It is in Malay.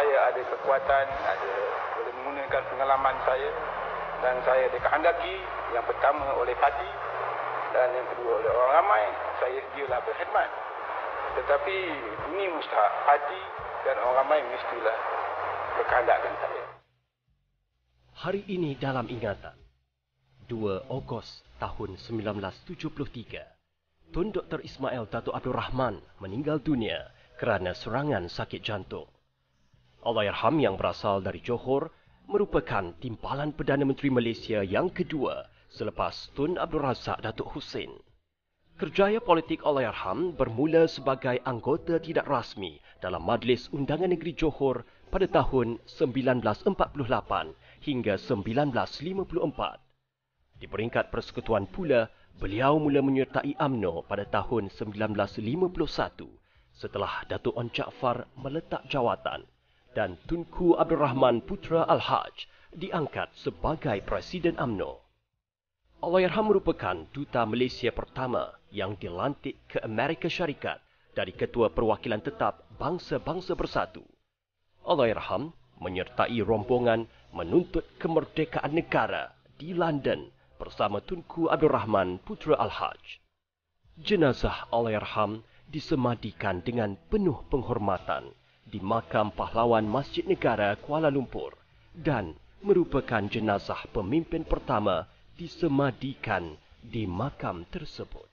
saya ada kekuatan, ada boleh menggunakan pengalaman saya dan saya dikehendaki yang pertama oleh parti dan yang kedua oleh orang ramai, saya sedialah berkhidmat. Tetapi ini mustahak parti dan orang ramai mestilah berkehendakkan saya. Hari ini dalam ingatan, 2 Ogos tahun 1973, Tun Dr. Ismail Datuk Abdul Rahman meninggal dunia kerana serangan sakit jantung. Yarham yang berasal dari Johor merupakan timbalan Perdana Menteri Malaysia yang kedua selepas Tun Abdul Razak Datuk Hussein. Kerjaya politik Yarham bermula sebagai anggota tidak rasmi dalam Majlis Undangan Negeri Johor pada tahun 1948 hingga 1954. Di peringkat persekutuan pula, beliau mula menyertai AMNO pada tahun 1951 setelah Datuk On Jaafar meletak jawatan dan Tunku Abdul Rahman Putra Al-Haj diangkat sebagai Presiden AMNO. Allahyarham merupakan duta Malaysia pertama yang dilantik ke Amerika Syarikat dari Ketua Perwakilan Tetap Bangsa-Bangsa Bersatu. Allahyarham menyertai rombongan menuntut kemerdekaan negara di London bersama Tunku Abdul Rahman Putra Al-Haj. Jenazah Allahyarham disemadikan dengan penuh penghormatan di makam pahlawan Masjid Negara Kuala Lumpur dan merupakan jenazah pemimpin pertama disemadikan di makam tersebut.